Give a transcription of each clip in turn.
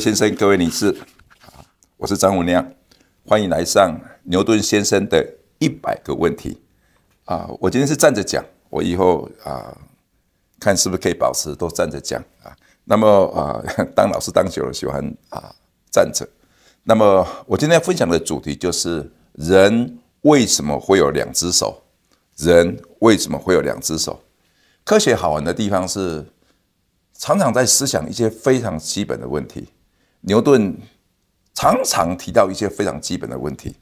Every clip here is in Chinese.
先生、各位女士，啊，我是张文亮，欢迎来上牛顿先生的一百个问题，啊，我今天是站着讲，我以后啊，看是不是可以保持都站着讲啊。那么啊，当老师当久了，喜欢啊站着。那么我今天分享的主题就是：人为什么会有两只手？人为什么会有两只手？科学好玩的地方是，常常在思想一些非常基本的问题。牛顿常常提到一些非常基本的问题。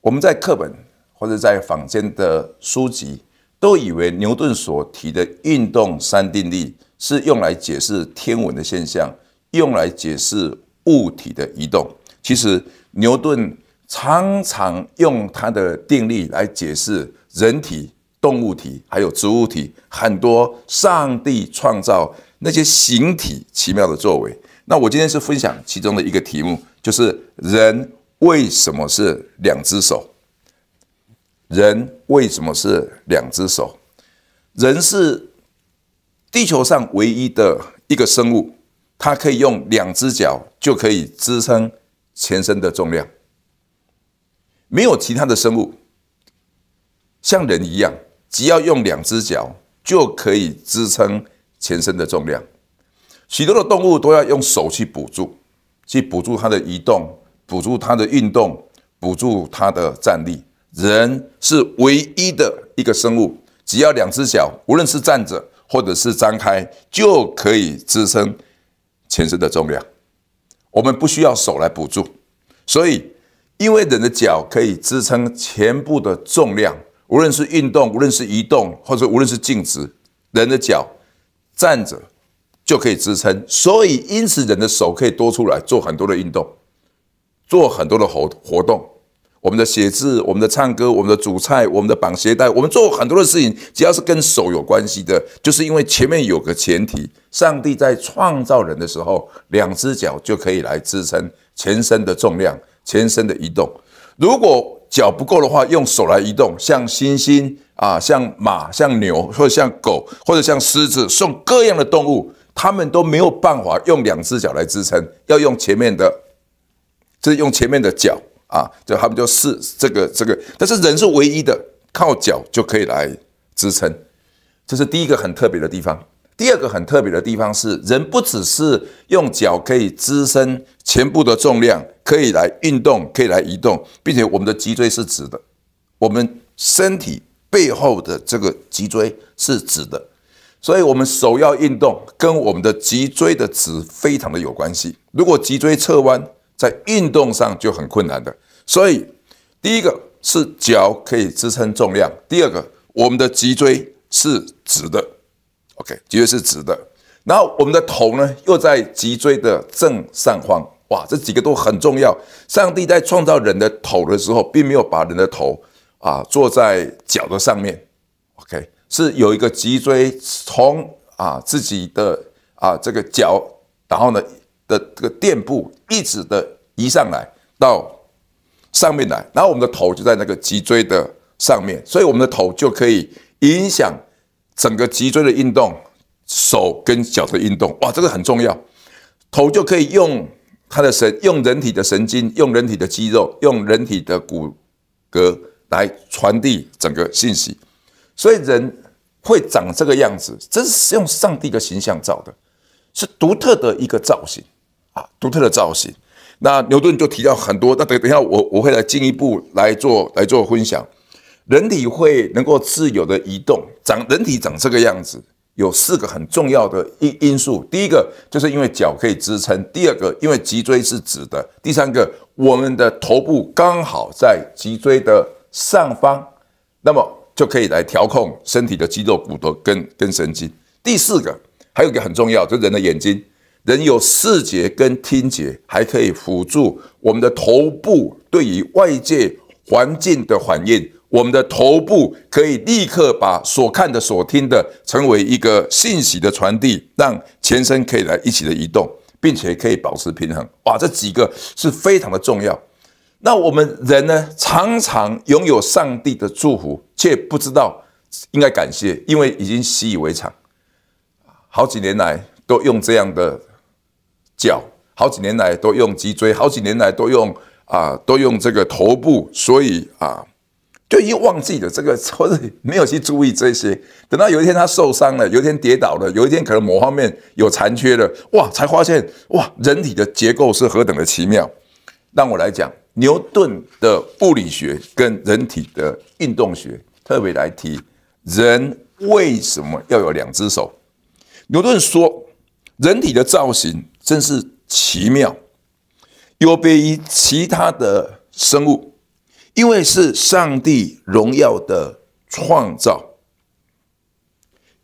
我们在课本或者在坊间的书籍都以为牛顿所提的运动三定律是用来解释天文的现象，用来解释物体的移动。其实，牛顿常常用他的定律来解释人体、动物体还有植物体很多上帝创造那些形体奇妙的作为。那我今天是分享其中的一个题目，就是人为什么是两只手？人为什么是两只手？人是地球上唯一的一个生物，它可以用两只脚就可以支撑全身的重量。没有其他的生物像人一样，只要用两只脚就可以支撑全身的重量。许多的动物都要用手去补助，去补助它的移动，补助它的运动，补助它的站立。人是唯一的一个生物，只要两只脚，无论是站着或者是张开，就可以支撑全身的重量。我们不需要手来补助，所以因为人的脚可以支撑全部的重量，无论是运动，无论是移动，或者无论是静止，人的脚站着。就可以支撑，所以因此人的手可以多出来做很多的运动，做很多的活活动。我们的写字，我们的唱歌，我们的煮菜，我们的绑鞋带，我们做很多的事情，只要是跟手有关系的，就是因为前面有个前提，上帝在创造人的时候，两只脚就可以来支撑全身的重量，全身的移动。如果脚不够的话，用手来移动，像猩猩啊，像马，像牛，或者像狗，或者像狮子，送各样的动物。他们都没有办法用两只脚来支撑，要用前面的，就是用前面的脚啊，就他们就是这个这个。但是人是唯一的，靠脚就可以来支撑，这是第一个很特别的地方。第二个很特别的地方是，人不只是用脚可以支撑全部的重量，可以来运动，可以来移动，并且我们的脊椎是直的，我们身体背后的这个脊椎是直的。所以，我们首要运动，跟我们的脊椎的直非常的有关系。如果脊椎侧弯，在运动上就很困难的。所以，第一个是脚可以支撑重量，第二个我们的脊椎是直的。OK，脊椎是直的。然后我们的头呢，又在脊椎的正上方。哇，这几个都很重要。上帝在创造人的头的时候，并没有把人的头啊坐在脚的上面。是有一个脊椎从啊自己的啊这个脚，然后呢的这个垫部一直的移上来到上面来，然后我们的头就在那个脊椎的上面，所以我们的头就可以影响整个脊椎的运动、手跟脚的运动。哇，这个很重要，头就可以用它的神、用人体的神经、用人体的肌肉、用人体的骨骼来传递整个信息。所以人会长这个样子，这是用上帝的形象造的，是独特的一个造型啊，独特的造型。那牛顿就提到很多，那等等一下我我会来进一步来做来做分享。人体会能够自由的移动，长人体长这个样子有四个很重要的因因素。第一个就是因为脚可以支撑，第二个因为脊椎是直的，第三个我们的头部刚好在脊椎的上方，那么。就可以来调控身体的肌肉、骨头跟跟神经。第四个，还有一个很重要，就人的眼睛，人有视觉跟听觉，还可以辅助我们的头部对于外界环境的反应。我们的头部可以立刻把所看的、所听的，成为一个信息的传递，让全身可以来一起的移动，并且可以保持平衡。哇，这几个是非常的重要。那我们人呢，常常拥有上帝的祝福，却不知道应该感谢，因为已经习以为常。好几年来都用这样的脚，好几年来都用脊椎，好几年来都用啊，都用这个头部，所以啊，就已经忘记了这个或者没有去注意这些。等到有一天他受伤了，有一天跌倒了，有一天可能某方面有残缺了，哇，才发现哇，人体的结构是何等的奇妙。让我来讲牛顿的物理学跟人体的运动学，特别来提人为什么要有两只手。牛顿说，人体的造型真是奇妙，有别于其他的生物，因为是上帝荣耀的创造。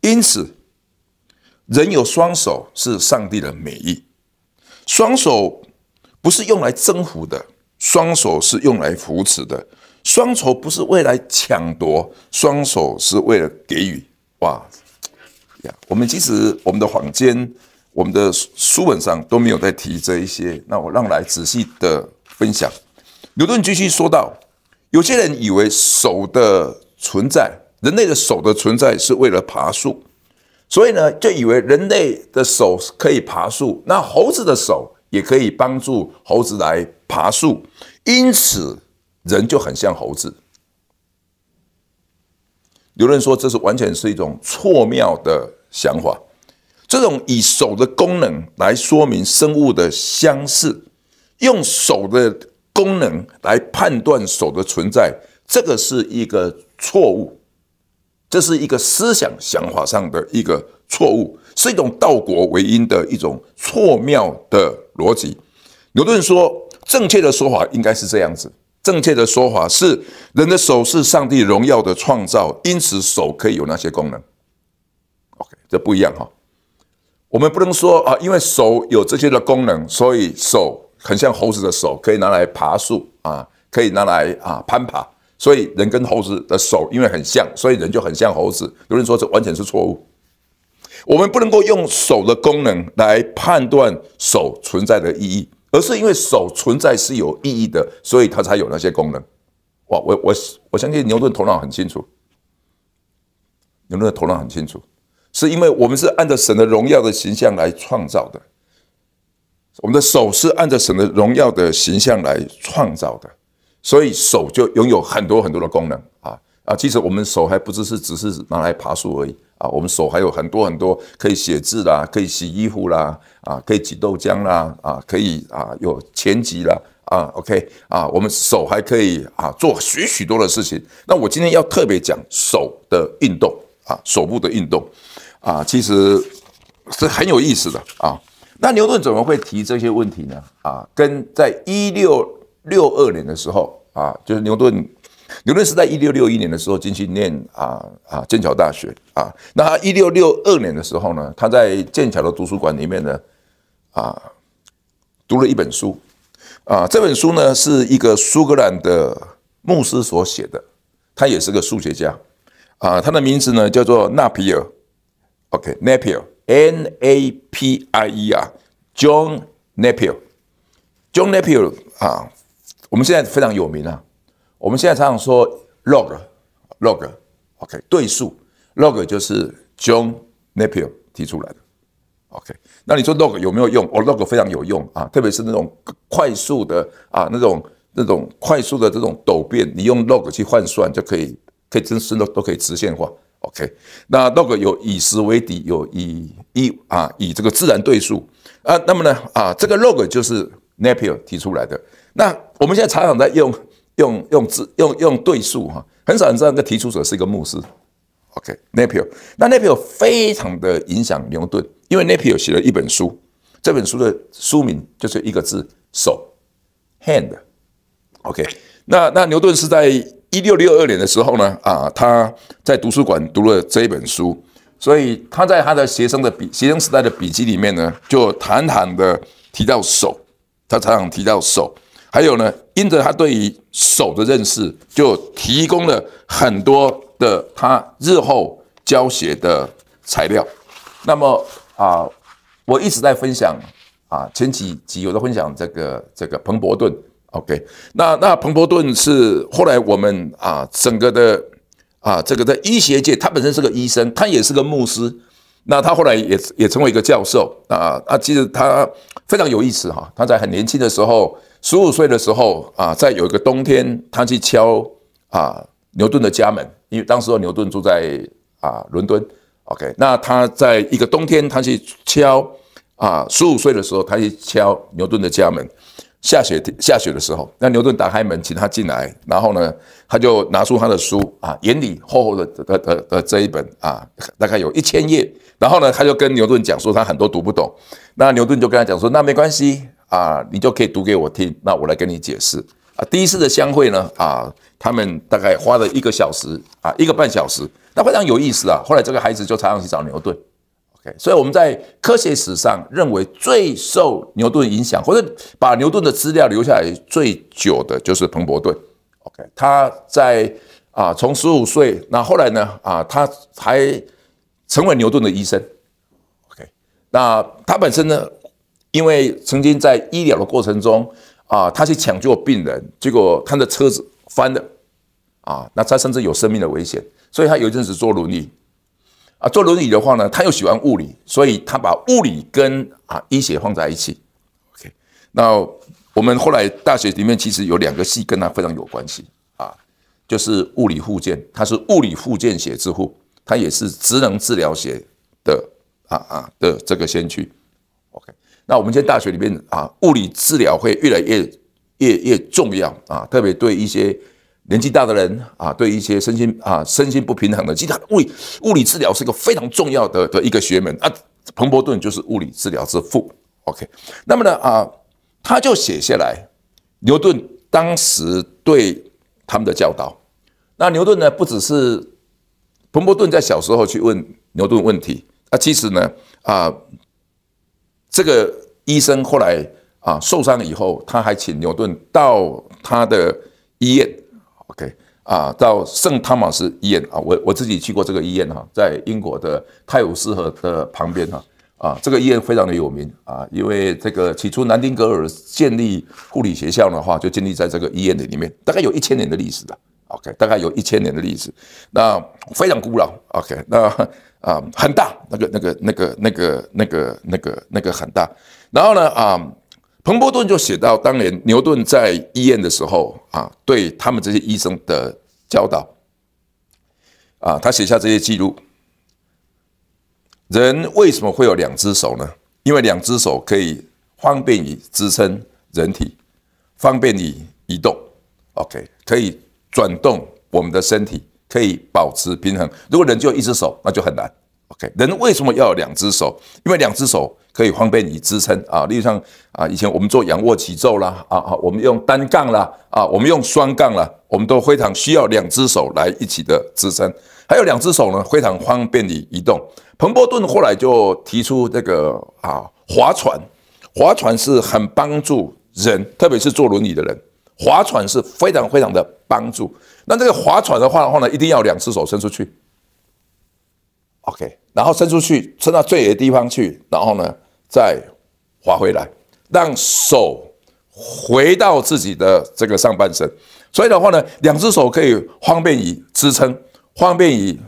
因此，人有双手是上帝的美意，双手。不是用来征服的，双手是用来扶持的。双手不是为了抢夺，双手是为了给予。哇呀！我们其实我们的坊间、我们的书本上都没有在提这一些。那我让来仔细的分享。牛顿继续说道：“有些人以为手的存在，人类的手的存在是为了爬树，所以呢，就以为人类的手可以爬树。那猴子的手？”也可以帮助猴子来爬树，因此人就很像猴子。有人说这是完全是一种错妙的想法，这种以手的功能来说明生物的相似，用手的功能来判断手的存在，这个是一个错误，这是一个思想想法上的一个错误。是一种道果为因的一种错妙的逻辑。有的人说，正确的说法应该是这样子：正确的说法是，人的手是上帝荣耀的创造，因此手可以有哪些功能？OK，这不一样哈。我们不能说啊，因为手有这些的功能，所以手很像猴子的手，可以拿来爬树啊，可以拿来啊攀爬。所以人跟猴子的手因为很像，所以人就很像猴子。有人说这完全是错误。我们不能够用手的功能来判断手存在的意义，而是因为手存在是有意义的，所以它才有那些功能。哇，我我我相信牛顿头脑很清楚，牛顿的头脑很清楚，是因为我们是按照神的荣耀的形象来创造的，我们的手是按照神的荣耀的形象来创造的，所以手就拥有很多很多的功能啊。啊，其实我们手还不只是只是拿来爬树而已啊，我们手还有很多很多可以写字啦，可以洗衣服啦，啊，可以挤豆浆啦，啊，可以啊有拳击啦，啊，OK，啊，我们手还可以啊做许许多的事情。那我今天要特别讲手的运动啊，手部的运动啊，其实是很有意思的啊。那牛顿怎么会提这些问题呢？啊，跟在一六六二年的时候啊，就是牛顿。牛顿是在一六六一年的时候进去念啊啊剑桥大学啊，那一六六二年的时候呢，他在剑桥的图书馆里面呢啊读了一本书啊，这本书呢是一个苏格兰的牧师所写的，他也是个数学家啊，他的名字呢叫做纳皮尔，OK Napier N A P I E R John Napier John Napier 啊，我们现在非常有名啊。我们现在常常说 log，log，OK 对数，log 就是 John Napier 提出来的，OK。那你说 log 有没有用？哦，log 非常有用啊，特别是那种快速的啊，那种那种快速的这种陡变，你用 log 去换算就可以，可以真是都都可以直线化，OK。那 log 有以十为底，有以一啊，以这个自然对数啊，那么呢啊，这个 log 就是 Napier 提出来的。那我们现在常常在用。用用字用用对数哈，很少很少，个提出者是一个牧师，OK，Napier，那 Napier 非常的影响牛顿，因为 Napier 写了一本书，这本书的书名就是一个字手，hand，OK，那那牛顿是在一六六二年的时候呢啊，他在图书馆读了这一本书，所以他在他的学生的笔学生时代的笔记里面呢，就常常的提到手，他常常提到手。还有呢，因着他对于手的认识，就提供了很多的他日后教学的材料。那么啊，我一直在分享啊，前几集有在分享这个这个彭伯顿，OK，那那彭伯顿是后来我们啊整个的啊这个在医学界，他本身是个医生，他也是个牧师，那他后来也也成为一个教授啊啊，其实他非常有意思哈，他在很年轻的时候。十五岁的时候啊，在有一个冬天，他去敲啊牛顿的家门，因为当时牛顿住在啊伦敦。OK，那他在一个冬天，他去敲啊十五岁的时候，他去敲牛顿的家门。下雪下雪的时候，那牛顿打开门，请他进来。然后呢，他就拿出他的书啊，眼里厚厚的的的的这一本啊，大概有一千页。然后呢，他就跟牛顿讲说，他很多读不懂。那牛顿就跟他讲说，那没关系。啊，你就可以读给我听，那我来跟你解释。啊，第一次的相会呢，啊，他们大概花了一个小时，啊，一个半小时，那非常有意思啊。后来这个孩子就常常去找牛顿，OK。所以我们在科学史上认为最受牛顿影响，或者把牛顿的资料留下来最久的就是彭伯顿，OK。他在啊，从十五岁，那后来呢，啊，他还成为牛顿的医生，OK。那他本身呢？因为曾经在医疗的过程中啊，他去抢救病人，结果他的车子翻了啊，那他甚至有生命的危险，所以他有一阵子坐轮椅啊。坐轮椅的话呢，他又喜欢物理，所以他把物理跟啊医学放在一起。OK，那我们后来大学里面其实有两个系跟他非常有关系啊，就是物理附件，他是物理附件学之父，他也是职能治疗学的啊啊的这个先驱。OK。那我们在大学里面啊，物理治疗会越来越越越重要啊，特别对一些年纪大的人啊，对一些身心啊身心不平衡的，其实物理物理治疗是一个非常重要的的一个学门啊。彭伯顿就是物理治疗之父。OK，那么呢啊，他就写下来牛顿当时对他们的教导。那牛顿呢，不只是彭伯顿在小时候去问牛顿问题啊，其实呢啊。这个医生后来啊受伤以后，他还请牛顿到他的医院，OK 啊，到圣汤马斯医院啊，我我自己去过这个医院哈，在英国的泰晤士河的旁边哈啊，这个医院非常的有名啊，因为这个起初南丁格尔建立护理学校的话，就建立在这个医院的里面，大概有一千年的历史了。OK，大概有一千年的历史，那非常古老。OK，那啊很大，那个、那个、那个、那个、那个、那个、那个很大。然后呢，啊，彭伯顿就写到当年牛顿在医院的时候啊，对他们这些医生的教导啊，他写下这些记录。人为什么会有两只手呢？因为两只手可以方便你支撑人体，方便你移动。OK，可以。转动我们的身体可以保持平衡。如果人就一只手，那就很难。OK，人为什么要有两只手？因为两只手可以方便你支撑啊。例如像啊，以前我们做仰卧起坐啦，啊啊，我们用单杠啦，啊，我们用双杠啦，我们都非常需要两只手来一起的支撑。还有两只手呢，非常方便你移动。彭伯顿后来就提出这个啊，划船，划船是很帮助人，特别是坐轮椅的人。划船是非常非常的帮助。那这个划船的话的话呢，一定要两只手伸出去，OK，然后伸出去，伸到最远的地方去，然后呢再划回来，让手回到自己的这个上半身。所以的话呢，两只手可以方便于支撑，方便于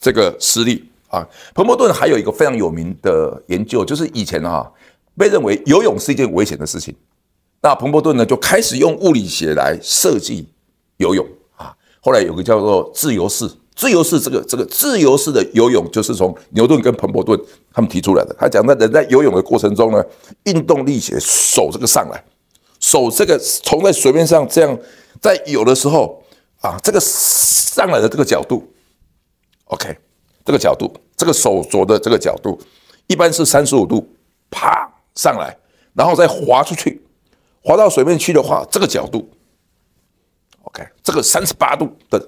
这个施力啊。彭伯顿还有一个非常有名的研究，就是以前哈被认为游泳是一件危险的事情。那彭伯顿呢就开始用物理学来设计游泳啊。后来有个叫做自由式，自由式这个这个自由式的游泳就是从牛顿跟彭伯顿他们提出来的。他讲，那人在游泳的过程中呢，运动力学，手这个上来，手这个从在水面上这样在游的时候啊，这个上来的这个角度，OK，这个角度，这个手肘的这个角度一般是三十五度，啪上来，然后再划出去。滑到水面去的话，这个角度，OK，这个三十八度的，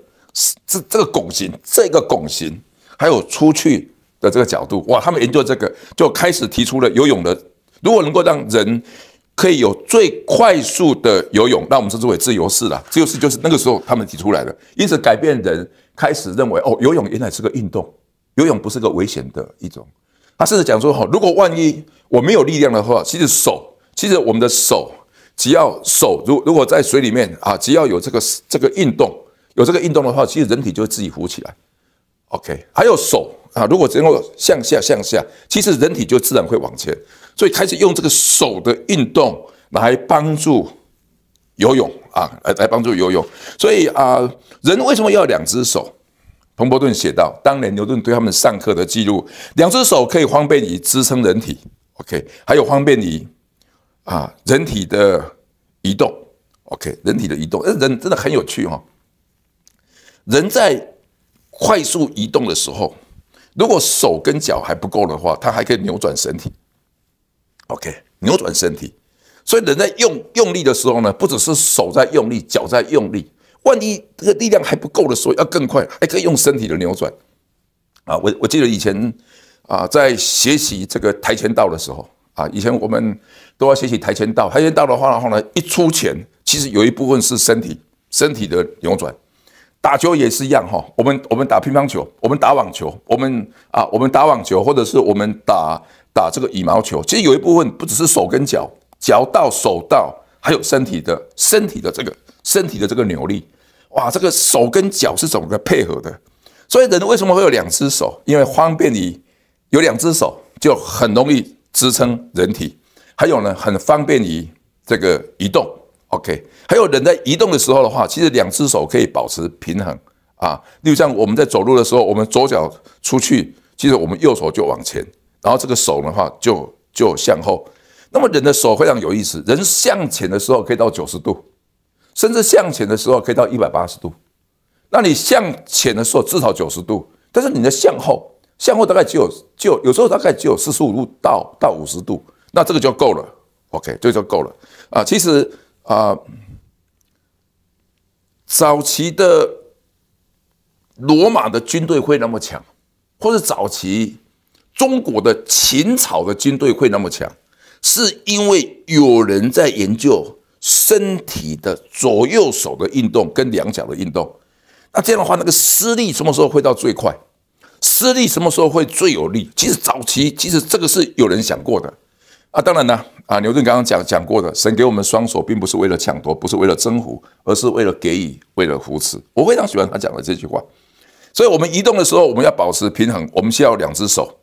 这这个拱形，这个拱形，还有出去的这个角度，哇！他们研究这个，就开始提出了游泳的，如果能够让人可以有最快速的游泳，那我们称之为自由式了。自由式就是那个时候他们提出来的，因此改变人开始认为，哦，游泳原来是个运动，游泳不是个危险的一种。他甚至讲说，哈，如果万一我没有力量的话，其实手，其实我们的手。只要手，如如果在水里面啊，只要有这个这个运动，有这个运动的话，其实人体就会自己浮起来。OK，还有手啊，如果能够向下向下，其实人体就自然会往前。所以开始用这个手的运动来帮助游泳啊，来来帮助游泳。所以啊，人为什么要两只手？彭伯顿写道，当年牛顿对他们上课的记录：两只手可以方便你支撑人体。OK，还有方便你。啊，人体的移动，OK，人体的移动，哎，人真的很有趣哈。人在快速移动的时候，如果手跟脚还不够的话，他还可以扭转身体，OK，扭转身体。所以人在用用力的时候呢，不只是手在用力，脚在用力。万一这个力量还不够的时候，要更快，还可以用身体的扭转。啊，我我记得以前啊，在学习这个跆拳道的时候。啊，以前我们都要学习跆拳道。跆拳道的话，然后呢，一出拳，其实有一部分是身体身体的扭转。打球也是一样哈，我们我们打乒乓球，我们打网球，我们啊，我们打网球或者是我们打打这个羽毛球，其实有一部分不只是手跟脚，脚到手到，还有身体的身体的这个身体的这个扭力。哇，这个手跟脚是怎么个配合的？所以人为什么会有两只手？因为方便你有两只手就很容易。支撑人体，还有呢，很方便于这个移动。OK，还有人在移动的时候的话，其实两只手可以保持平衡啊。例如像我们在走路的时候，我们左脚出去，其实我们右手就往前，然后这个手的话就就向后。那么人的手非常有意思，人向前的时候可以到九十度，甚至向前的时候可以到一百八十度。那你向前的时候至少九十度，但是你的向后。向后大概只有只有有时候大概只有四十五度到到五十度，那这个就够了。OK，这就够了。啊，其实啊，早期的罗马的军队会那么强，或者早期中国的秦朝的军队会那么强，是因为有人在研究身体的左右手的运动跟两脚的运动。那这样的话，那个施力什么时候会到最快？失利什么时候会最有利？其实早期，其实这个是有人想过的啊。当然呢，啊，牛顿刚刚讲讲过的，神给我们双手并不是为了抢夺，不是为了征服，而是为了给予，为了扶持。我非常喜欢他讲的这句话。所以，我们移动的时候，我们要保持平衡，我们需要两只手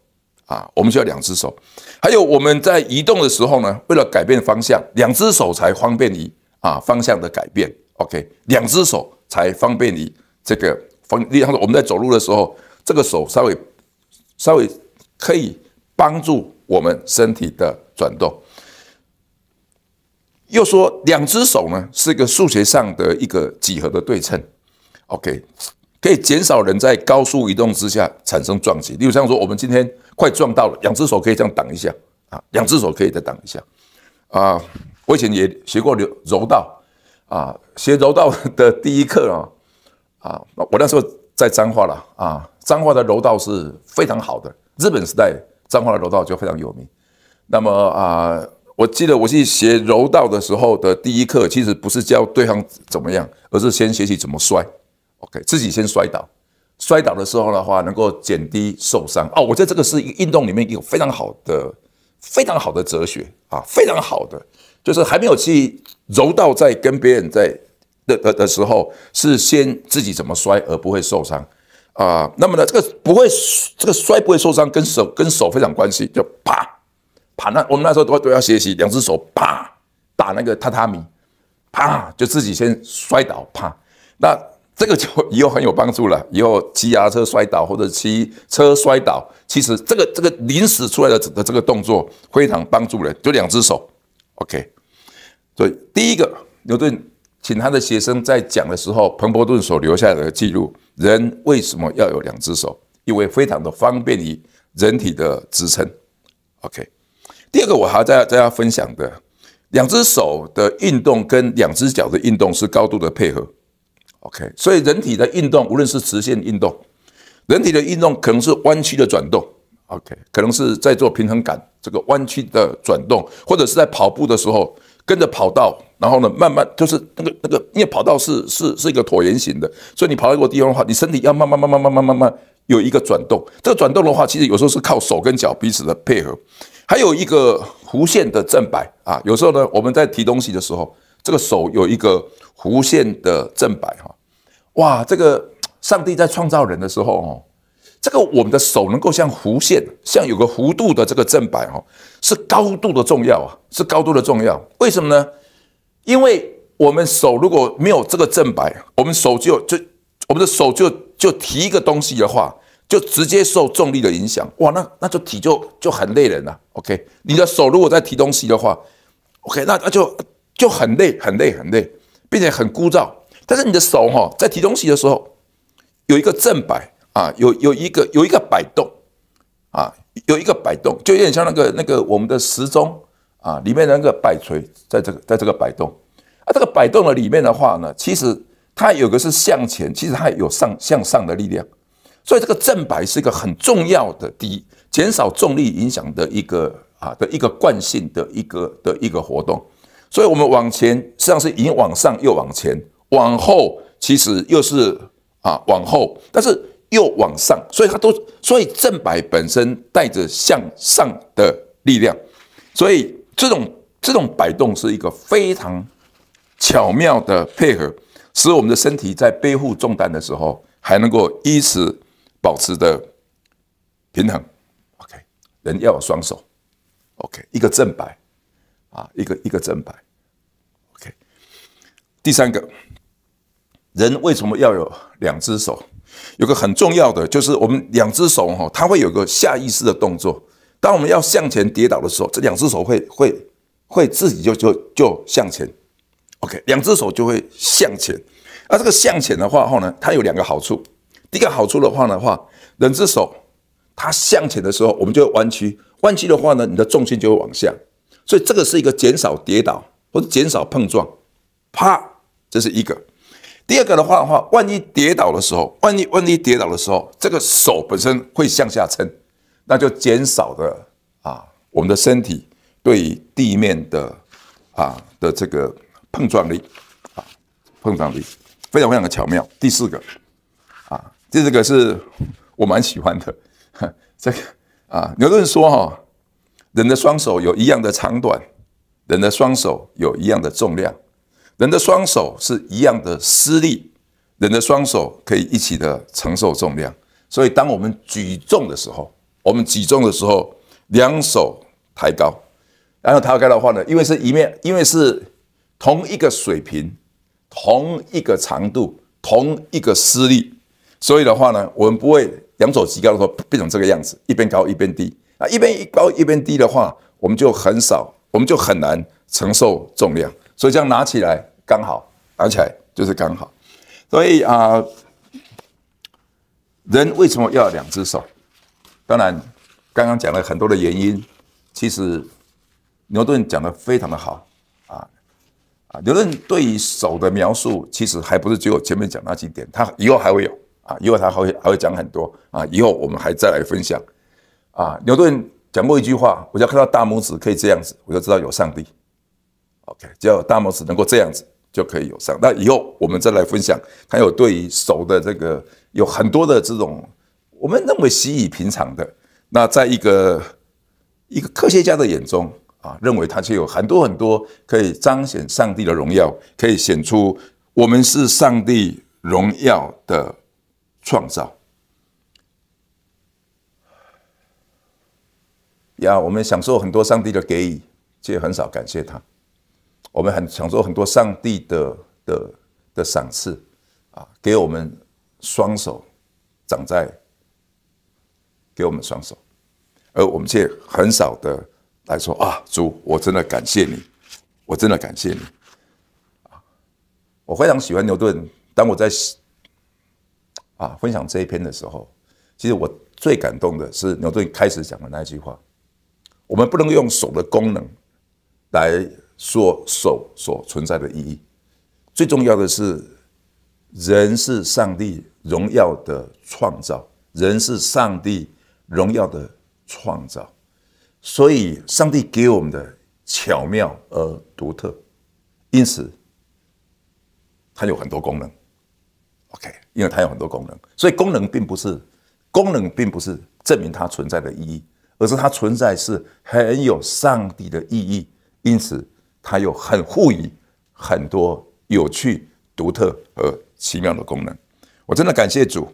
啊，我们需要两只手。还有，我们在移动的时候呢，为了改变方向，两只手才方便你啊方向的改变。OK，两只手才方便你这个方。他说，我们在走路的时候。这个手稍微稍微可以帮助我们身体的转动。又说两只手呢是一个数学上的一个几何的对称，OK，可以减少人在高速移动之下产生撞击。例如像说我们今天快撞到了，两只手可以这样挡一下啊，两只手可以再挡一下啊。我以前也学过柔柔道啊，学柔道的第一课啊啊，我那时候。在彰化了啊！彰化的柔道是非常好的，日本时代彰化的柔道就非常有名。那么啊，我记得我去学柔道的时候的第一课，其实不是教对方怎么样，而是先学习怎么摔。OK，自己先摔倒，摔倒的时候的话能够减低受伤。哦，我觉得这个是运动里面有非常好的、非常好的哲学啊，非常好的，就是还没有去柔道在跟别人在。的的的时候是先自己怎么摔而不会受伤，啊，那么呢这个不会这个摔不会受伤跟手跟手非常关系，就啪啪那我们那时候都都要学习两只手啪打那个榻榻米，啪就自己先摔倒啪，那这个就以后很有帮助了，以后骑牙车摔倒或者骑车摔倒，其实这个这个临时出来的的这个动作非常帮助人，就两只手，OK，所以第一个牛顿。请他的学生在讲的时候，彭伯顿所留下来的记录：人为什么要有两只手？因为非常的方便你人体的支撑。OK，第二个我还要要再要分享的，两只手的运动跟两只脚的运动是高度的配合。OK，所以人体的运动，无论是直线运动，人体的运动可能是弯曲的转动。OK，可能是在做平衡感这个弯曲的转动，或者是在跑步的时候。跟着跑道，然后呢，慢慢就是那个那个，因为跑道是是是一个椭圆形的，所以你跑到一个地方的话，你身体要慢慢慢慢慢慢慢慢有一个转动。这个转动的话，其实有时候是靠手跟脚彼此的配合，还有一个弧线的正摆啊。有时候呢，我们在提东西的时候，这个手有一个弧线的正摆哈。哇，这个上帝在创造人的时候哦。这个我们的手能够像弧线，像有个弧度的这个正摆哦，是高度的重要啊，是高度的重要。为什么呢？因为我们手如果没有这个正摆，我们手就就我们的手就就提一个东西的话，就直接受重力的影响。哇，那那就提就就很累人了。OK，你的手如果在提东西的话，OK，那那就就很累、很累、很累，并且很枯燥。但是你的手哈在提东西的时候有一个正摆。啊，有有一个有一个摆动，啊，有一个摆动，就有点像那个那个我们的时钟啊，里面那个摆锤在这个在这个摆动，啊，这个摆动的里面的话呢，其实它有个是向前，其实它有上向上的力量，所以这个正摆是一个很重要的第一，减少重力影响的一个啊的一个惯性的一个的一个活动，所以我们往前实际上是已经往上又往前，往后其实又是啊往后，但是。又往上，所以它都，所以正摆本身带着向上的力量，所以这种这种摆动是一个非常巧妙的配合，使我们的身体在背负重担的时候还能够依此保持的平衡。OK，人要有双手。OK，一个正摆啊，一个一个正摆。OK，第三个人为什么要有两只手？有个很重要的，就是我们两只手哈，它会有个下意识的动作。当我们要向前跌倒的时候，这两只手会会会自己就就就向前。OK，两只手就会向前。那这个向前的话后呢，它有两个好处。第一个好处的话呢，话两只手它向前的时候，我们就会弯曲，弯曲的话呢，你的重心就会往下，所以这个是一个减少跌倒或者减少碰撞。啪，这是一个。第二个的话的话，万一跌倒的时候，万一万一跌倒的时候，这个手本身会向下撑，那就减少的啊，我们的身体对地面的啊的这个碰撞力啊，碰撞力非常非常的巧妙。第四个啊，第四个是我蛮喜欢的，这个啊，牛顿说哈，人的双手有一样的长短，人的双手有一样的重量。人的双手是一样的施力，人的双手可以一起的承受重量。所以，当我们举重的时候，我们举重的时候，两手抬高，然后抬高的话呢，因为是一面，因为是同一个水平、同一个长度、同一个施力，所以的话呢，我们不会两手举高的时候变成这个样子，一边高一边低。啊，一边一高一边低的话，我们就很少，我们就很难承受重量。所以这样拿起来刚好，拿起来就是刚好。所以啊，人为什么要两只手？当然，刚刚讲了很多的原因。其实牛顿讲的非常的好啊啊！牛顿对于手的描述，其实还不是只有前面讲那几点，他以后还会有啊，以后他还会还会讲很多啊，以后我们还再来分享啊。牛顿讲过一句话，我要看到大拇指可以这样子，我就知道有上帝。OK，只要大拇指能够这样子就可以有伤。那以后我们再来分享，还有对于手的这个有很多的这种，我们认为习以平常的，那在一个一个科学家的眼中啊，认为它却有很多很多可以彰显上帝的荣耀，可以显出我们是上帝荣耀的创造。呀，我们享受很多上帝的给予，却很少感谢他。我们很享受很多上帝的的的赏赐，啊，给我们双手长在，给我们双手，而我们却很少的来说啊，主，我真的感谢你，我真的感谢你，啊，我非常喜欢牛顿。当我在啊分享这一篇的时候，其实我最感动的是牛顿开始讲的那句话：，我们不能用手的功能来。所守所存在的意义，最重要的是，人是上帝荣耀的创造，人是上帝荣耀的创造，所以上帝给我们的巧妙而独特，因此它有很多功能。OK，因为它有很多功能，所以功能并不是功能并不是证明它存在的意义，而是它存在是很有上帝的意义，因此。它有很互于很多有趣、独特和奇妙的功能。我真的感谢主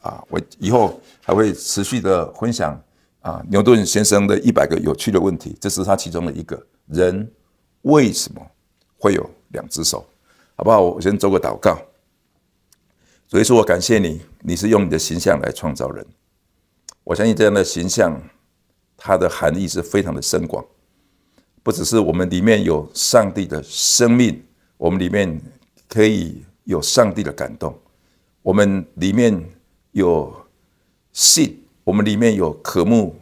啊！我以后还会持续的分享啊牛顿先生的一百个有趣的问题，这是他其中的一个。人为什么会有两只手？好不好？我先做个祷告。所以说，我感谢你，你是用你的形象来创造人。我相信这样的形象，它的含义是非常的深广。不只是我们里面有上帝的生命，我们里面可以有上帝的感动，我们里面有信，我们里面有渴慕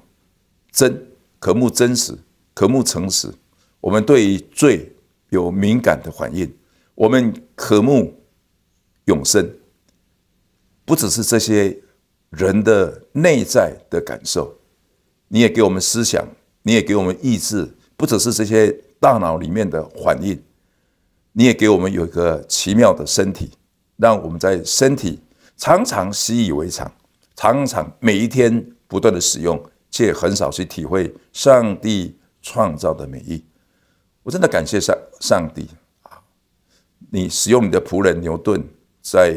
真、渴慕真实、渴慕诚实。我们对于罪有敏感的反应，我们渴慕永生。不只是这些人的内在的感受，你也给我们思想，你也给我们意志。不只是这些大脑里面的反应，你也给我们有一个奇妙的身体，让我们在身体常常习以为常，常常每一天不断的使用，却很少去体会上帝创造的美意。我真的感谢上上帝啊！你使用你的仆人牛顿，在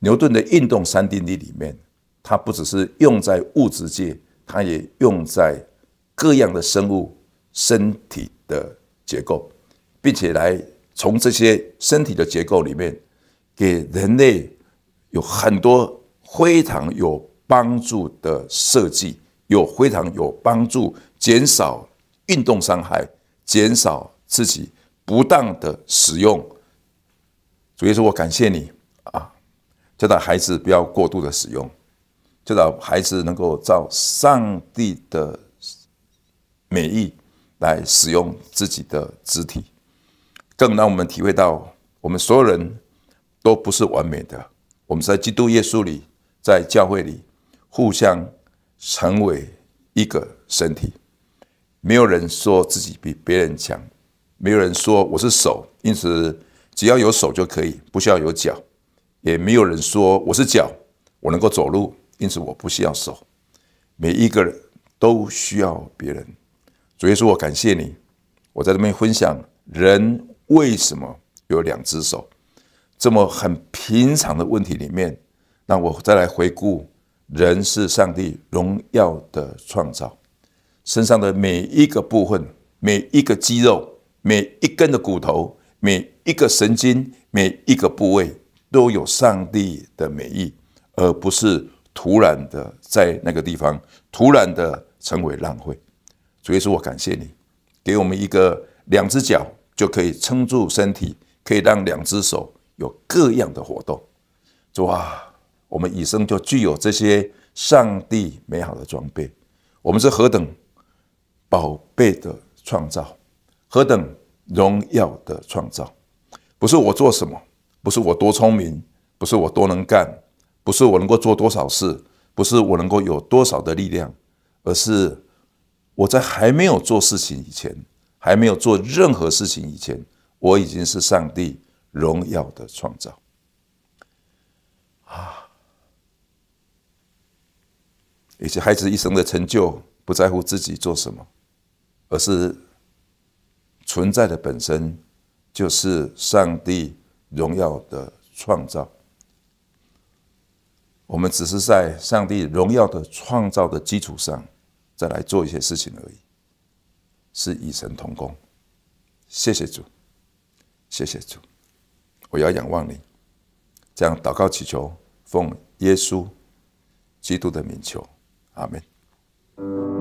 牛顿的运动三定律里面，它不只是用在物质界，它也用在。各样的生物身体的结构，并且来从这些身体的结构里面，给人类有很多非常有帮助的设计，有非常有帮助减少运动伤害，减少自己不当的使用。所以说，我感谢你啊，教导孩子不要过度的使用，教导孩子能够照上帝的。美意来使用自己的肢体，更让我们体会到，我们所有人都不是完美的。我们在基督耶稣里，在教会里，互相成为一个身体。没有人说自己比别人强，没有人说我是手，因此只要有手就可以，不需要有脚；也没有人说我是脚，我能够走路，因此我不需要手。每一个人都需要别人。主耶稣，我感谢你，我在这边分享人为什么有两只手，这么很平常的问题里面，那我再来回顾，人是上帝荣耀的创造，身上的每一个部分，每一个肌肉，每一根的骨头，每一个神经，每一个部位，都有上帝的美意，而不是突然的在那个地方，突然的成为浪费。所以说我感谢你，给我们一个两只脚就可以撑住身体，可以让两只手有各样的活动。主啊，我们一生就具有这些上帝美好的装备。我们是何等宝贝的创造，何等荣耀的创造！不是我做什么，不是我多聪明，不是我多能干，不是我能够做多少事，不是我能够有多少的力量，而是。我在还没有做事情以前，还没有做任何事情以前，我已经是上帝荣耀的创造啊！以及孩子一生的成就，不在乎自己做什么，而是存在的本身就是上帝荣耀的创造。我们只是在上帝荣耀的创造的基础上。再来做一些事情而已，是与神同工。谢谢主，谢谢主，我要仰望你，这样祷告祈求，奉耶稣基督的名求，阿门。